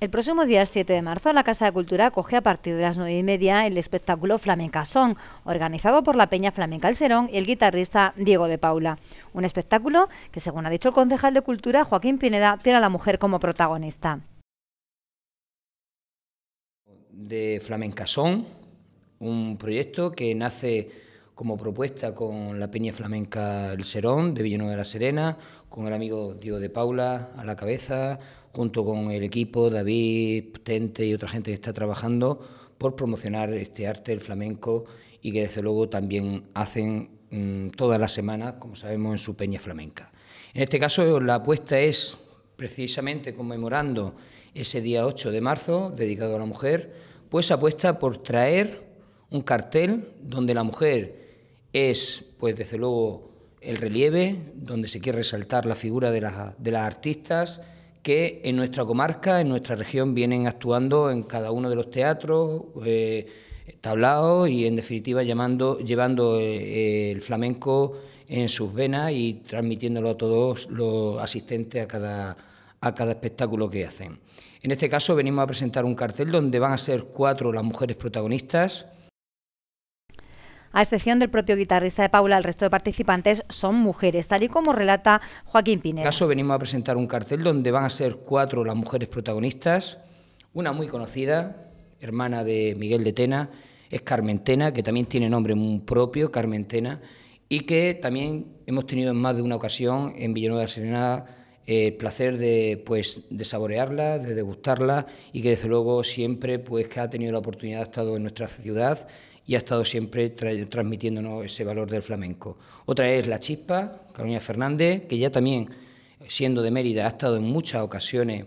El próximo día 7 de marzo, la Casa de Cultura acoge a partir de las 9 y media el espectáculo Flamenca organizado por la Peña Flamenca El y el guitarrista Diego de Paula. Un espectáculo que, según ha dicho el concejal de Cultura, Joaquín Pineda, tiene a la mujer como protagonista. De Flamenca un proyecto que nace como propuesta con la Peña Flamenca El Serón de Villanueva de la Serena, con el amigo Diego de Paula a la cabeza, junto con el equipo David, Tente y otra gente que está trabajando por promocionar este arte, el flamenco, y que desde luego también hacen mm, todas las semanas, como sabemos, en su Peña Flamenca. En este caso la apuesta es precisamente conmemorando ese día 8 de marzo, dedicado a la mujer, pues apuesta por traer un cartel donde la mujer es, pues desde luego, el relieve, donde se quiere resaltar la figura de las, artistas que en nuestra comarca, en nuestra región, vienen actuando en cada uno de los teatros, eh, y, en definitiva, llamando, llevando eh, el flamenco en sus venas y transmitiéndolo a todos los asistentes a a cada espectáculo que hacen. En este caso venimos a presentar un cartel donde van a ser cuatro las mujeres protagonistas, a excepción del propio guitarrista de Paula, el resto de participantes son mujeres, tal y como relata Joaquín Pineda. En caso venimos a presentar un cartel donde van a ser cuatro las mujeres protagonistas, una muy conocida, hermana de Miguel de Tena, es Carmen Tena, que también tiene nombre propio... ...Carmen Tena, y que también hemos tenido en más de una ocasión en Villanueva de Serena eh, el placer de, pues, de saborearla, de degustarla y que desde luego siempre pues, que ha tenido la oportunidad de estar en nuestra ciudad y ha estado siempre transmitiéndonos ese valor del flamenco. Otra es La Chispa, Carolina Fernández, que ya también, siendo de Mérida, ha estado en muchas ocasiones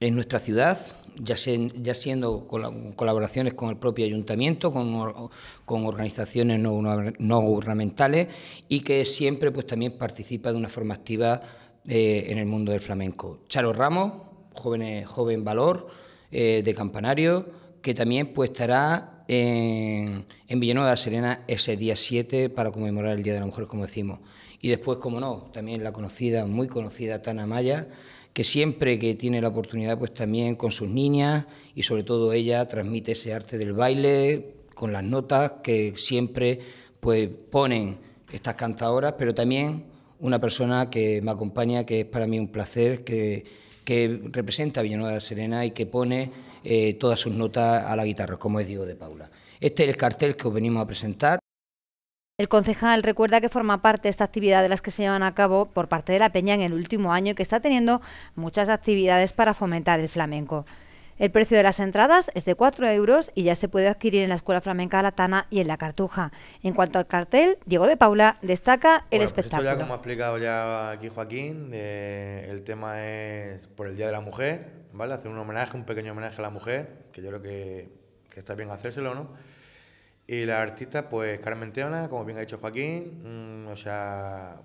en nuestra ciudad, ya, siendo colaboraciones con el propio ayuntamiento, con, con organizaciones no, gubernamentales y que siempre pues también participa de una forma activa eh, en el mundo del flamenco. Charo Ramos, joven, joven valor eh, de Campanario, que también pues estará en, Villanueva de la Serena ese día 7 para conmemorar el Día de la Mujer, como decimos. Y después, como no, también la conocida, muy conocida Tana Maya, que siempre que tiene la oportunidad, pues también con sus niñas y sobre todo ella transmite ese arte del baile con las notas que siempre pues ponen estas cantadoras, pero también una persona que me acompaña, que es para mí un placer, que, que representa a Villanueva de la Serena y que pone eh, todas sus notas a la guitarra, como es Diego de Paula. Este es el cartel que os venimos a presentar. El concejal recuerda que forma parte de esta actividad de las que se llevan a cabo por parte de la Peña en el último año que está teniendo muchas actividades para fomentar el flamenco. El precio de las entradas es de 4 euros y ya se puede adquirir en la Escuela Flamenca la Tana y en la Cartuja. En cuanto al cartel, Diego de Paula destaca el espectáculo. Pues esto ya como ha explicado ya aquí Joaquín, eh, el tema es por el Día de la Mujer, ¿vale? Hacer un homenaje, un pequeño homenaje a la mujer, que yo creo que, está bien hacérselo, ¿no? Y la artista, pues Carmen Teona, como bien ha dicho Joaquín, mm, o sea,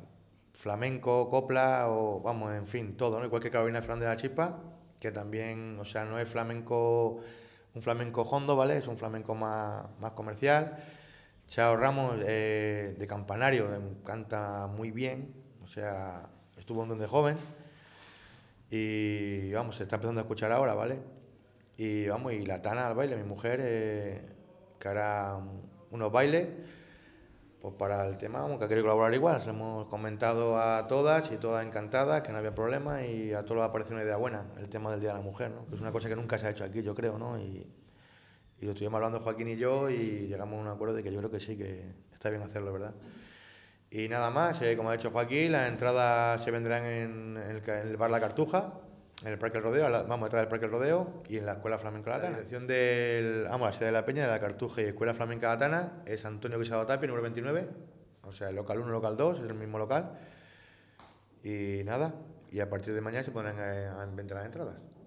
flamenco, copla, o vamos, en fin, todo, ¿no? Igual que Carolina Fernández de la Chispa, que también, o sea, no es flamenco, un flamenco hondo, ¿vale? Es un flamenco más, comercial. Chao Ramos, eh, de Campanario, em, canta muy bien, o sea, estuvo donde joven y vamos, se está empezando a escuchar ahora, ¿vale? Y vamos, y la Tana al baile, mi mujer, eh, que hará unos bailes pues para el tema, aunque ha querido colaborar igual. Se hemos comentado a todas y todas encantadas, que no había problema y a todos les ha parecido una idea buena, el tema del Día de la Mujer, ¿no? que es una cosa que nunca se ha hecho aquí, yo creo, ¿no? Y, lo estuvimos hablando Joaquín y yo y llegamos a un acuerdo de que yo creo que sí, que está bien hacerlo, ¿verdad? Y nada más, eh, como ha dicho Joaquín, las entradas se vendrán en el bar La Cartuja, en el Parque del Rodeo, vamos detrás del Parque del Rodeo y en la Escuela Flamenca Latana. La dirección del, vamos, la ciudad de La Peña, de la Cartuja y Escuela Flamenca Latana es Antonio Guisado Tapia, número 29, o sea, local 1, local 2, es el mismo local. Y nada, y a partir de mañana se ponen eh, a, vender las entradas.